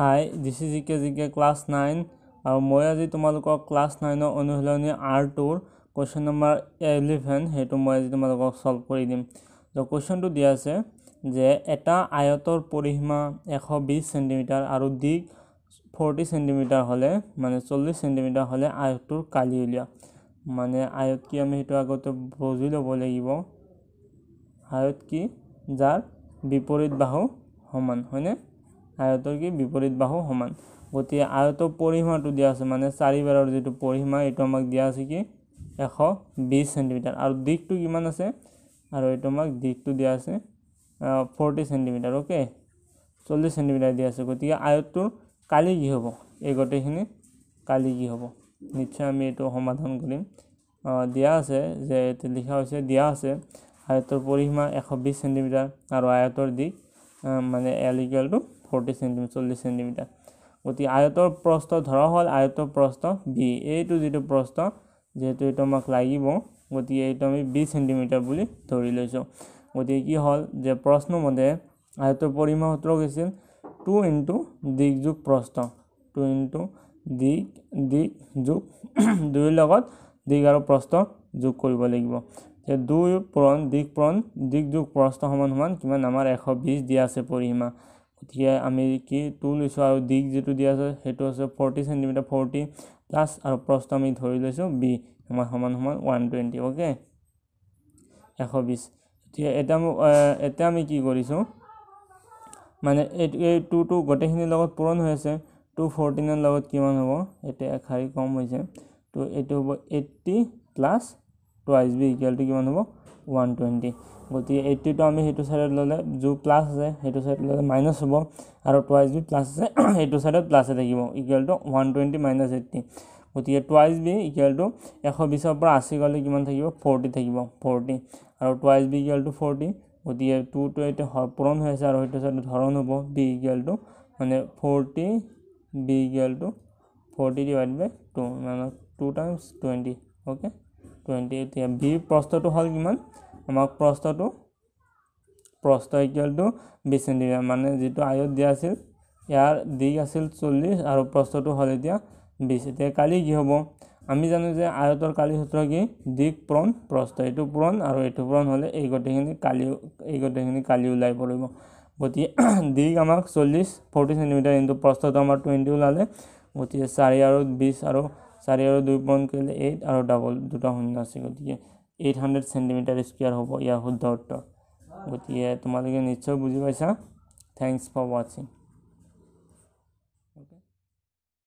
high this is ইকে জিকে class nine আৰু মই আজি তোমালোকক ক্লাছ নাইনৰ অনুশীলনী আৰ্টৰ কুৱেশ্যন নম্বৰ ইলেভেন সেইটো মই আজি তোমালোকক চল্ভ কৰি দিম তো কুৱেশ্যনটো দিয়া আছে যে এটা আয়তৰ পৰিসীমা এশ বিছ চেণ্টিমিটাৰ আৰু দিগ ফৰ্টি চেণ্টিমিটাৰ হ'লে মানে চল্লিছ চেণ্টিমিটাৰ হ'লে আয়তটোৰ কালি উলিয়া মানে আয়ত কি আমি সেইটো আগতে বুজি ল'ব লাগিব আয়ত কি যাৰ বিপৰীত বাহু সমান হয়নে আয়তৰ কি বিপৰীত বাহু সমান গতিকে আয়তৰ পৰিসীমাটো দিয়া আছে মানে চাৰিবাৰৰ যিটো পৰিসীমা এইটো আমাক দিয়া আছে কি এশ বিছ চেণ্টিমিটাৰ আৰু দিশটো কিমান আছে আৰু এইটো আমাক দিশটো দিয়া আছে ফৰ্টি চেণ্টিমিটাৰ অ'কে চল্লিছ চেণ্টিমিটাৰ দিয়া আছে গতিকে আয়তটোৰ কালি কি হ'ব এই গোটেইখিনি কালি কি হ'ব নিশ্চয় আমি এইটো সমাধান কৰিম দিয়া আছে যে লিখা হৈছে দিয়া আছে আয়তৰ পৰিসীমা এশ বিছ চেণ্টিমিটাৰ আৰু আয়তৰ দিশ মানে এল ইকুৱেল ফৰ্টি চেণ্টিমিটাৰ চল্লিছ চেণ্টিমিটাৰ গতিকে আয়তৰ প্ৰস্থ ধৰা হ'ল আয়তৰ প্ৰস্থ বি এইটো যিটো প্ৰস্থ যিহেতু এইটো আমাক লাগিব গতিকে এইটো আমি বি চেণ্টিমিটাৰ বুলি ধৰি লৈছোঁ গতিকে কি হ'ল যে প্ৰশ্নমতে আয়তৰ পৰিমাণ সূত্ৰ গৈছিল টু ইনটু দিগযোগ প্ৰস্থ টু ইনটু দিগ দিগ যোগ দুইৰ লগত দিগ আৰু প্ৰস্থ যোগ কৰিব লাগিব যে দুই পূৰণ দিগ পূৰণ দিগযোগ প্ৰস্থ সমান সমান কিমান আমাৰ এশ বিছ দিয়া আছে পৰিসীমা গতিকে আমি কি টু লৈছোঁ আৰু ডিগ যিটো দিয়া আছে সেইটো আছে ফৰ্টি চেণ্টিমিটাৰ ফৰ্টি প্লাছ আৰু প্ৰস্থ আমি ধৰি লৈছোঁ বি সমান সমান সমান ওৱান টুৱেণ্টি অ'কে এশ বিছ এতিয়া এতিয়া এতিয়া আমি কি কৰিছোঁ মানে এইটো এই টুটো গোটেইখিনিৰ লগত পূৰণ হৈ আছে টু ফৰ্টিনৰ লগত কিমান হ'ব এতিয়া এশাৰী কম হৈছে তো এইটো হ'ব eighty plus twice B equal to কিমান হ'ব ওৱান টুৱেণ্টি গতিকে এইটটিটো আমি সেইটো ছাইডত ল'লে যো প্লাছ আছে সেইটো ছাইডত ল'লে মাইনাছ হ'ব আৰু টুৱাইছ বি প্লাছ আছে সেইটো ছাইডত প্লাছে থাকিব equal to one twenty minus eighty গতিকে টুৱাইছ বি ইকুৱেল টু এশ বিছৰ পৰা আশী গ'লে কিমান থাকিব ফৰ্টি থাকিব ফৰ্টি আৰু twice B equal to forty গতিকে টু টু এতিয়া পূৰণ হৈ আছে আৰু সেইটো ছাইডত হৰণ হ'ব বি ইকুৱেল টু মানে forty B equal to forty divide by two মানে two times twenty okay twenty eight এতিয়া বি প্ৰস্থটো হ'ল কিমান আমাক প্ৰস্থটো প্ৰস্থ ইকুৱেল টু বিছ চেণ্টিমিটাৰ মানে যিটো আয়ত দিয়া আছিল ইয়াৰ দিগ আছিল চল্লিছ আৰু প্ৰস্থটো হ'ল এতিয়া বিছ এতিয়া কালি কি হ'ব আমি জানো যে আয়তৰ কালি সূত্ৰ কি দিগ পূৰণ প্ৰস্থ এইটো পূৰণ আৰু এইটো পূৰণ হ'লে এই গোটেইখিনি কালি এই গোটেইখিনি কালি ওলাই পৰিব গতিকে দিগ আমাক চল্লিছ ফৰ্টি চেণ্টিমিটাৰ কিন্তু প্ৰস্থটো আমাৰ টুৱেণ্টি ওলালে গতিকে চাৰি আৰু বিছ আৰু চাৰি আৰু দুই পইণ্ট কৰিলে এইট আৰু ডাবল দুটা শূন্য আছে গতিকে এইট হাণ্ড্ৰেড চেণ্টিমিটাৰ স্কুৱাৰ হ'ব ইয়াৰ শুদ্ধ উত্তৰ গতিকে তোমালোকে নিশ্চয় বুজি পাইছা থেংকছ ফৰ ৱাচিং